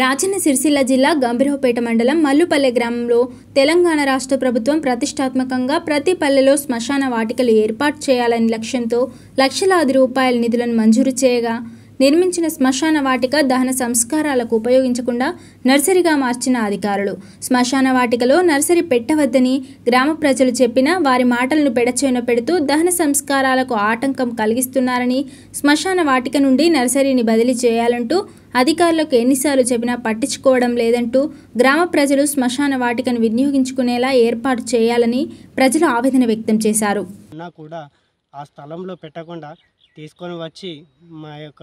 రాజన్న సిరిసిల్ల జిల్లా గంభీరవపేట మండలం మల్లుపల్లె గ్రామంలో తెలంగాణ రాష్ట్ర ప్రభుత్వం ప్రతిష్టాత్మకంగా ప్రతి పల్లెలో శ్మశాన వాటికలు ఏర్పాటు చేయాలనే లక్ష్యంతో లక్షలాది రూపాయల నిధులను మంజూరు చేయగా నిర్మించిన శ్మశాన వాటిక దహన సంస్కారాలకు ఉపయోగించకుండా నర్సరీగా మార్చిన అధికారులు శ్మశాన వాటికలో నర్సరీ పెట్టవద్దని గ్రామ ప్రజలు చెప్పినా వారి మాటలను పెడచేన పెడుతూ దహన సంస్కారాలకు ఆటంకం కలిగిస్తున్నారని శ్మశాన వాటిక నుండి నర్సరీని బదిలీ చేయాలంటూ అధికారులకు ఎన్నిసార్లు చెప్పినా పట్టించుకోవడం లేదంటూ గ్రామ ప్రజలు శ్మశాన వాటికను వినియోగించుకునేలా ఏర్పాటు చేయాలని ప్రజలు ఆవేదన వ్యక్తం చేశారు కూడా ఆ స్థలంలో పెట్టకుండా తీసుకొని వచ్చి మా యొక్క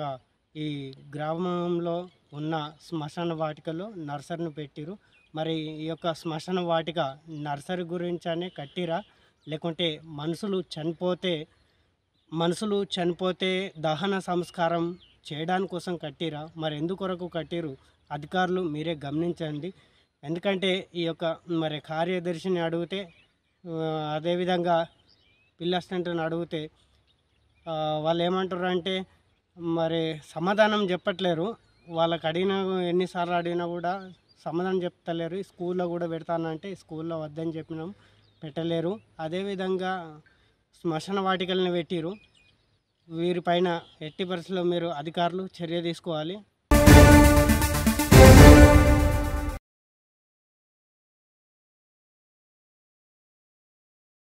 ఈ గ్రామంలో ఉన్న శ్మశాన వాటికలో నర్సరీని పెట్టిరు మరి ఈ యొక్క శ్మశాన వాటిక నర్సరీ గురించి అనే కట్టిరా లేకుంటే మనుషులు చనిపోతే మనుషులు చనిపోతే దహన సంస్కారం చేయడాని కోసం కట్టిరా మరి ఎందుకొరకు కట్టిరు అధికారులు మీరే గమనించండి ఎందుకంటే ఈ యొక్క మరి కార్యదర్శిని అడిగితే అదేవిధంగా పిల్ల అసిస్టెంట్ని అడిగితే వాళ్ళు ఏమంటారు అంటే మరి సమాధానం చెప్పట్లేరు వాళ్ళకి అడిగినా ఎన్నిసార్లు అడిగినా కూడా సమాధానం చెప్తలేరు స్కూల్లో కూడా పెడతానంటే స్కూల్లో వద్దని చెప్పినాం పెట్టలేరు అదేవిధంగా శ్మశాన వాటికల్ని పెట్టిరు పైన ఎట్టి పరిస్థితుల్లో మీరు అధికారులు చర్య తీసుకోవాలి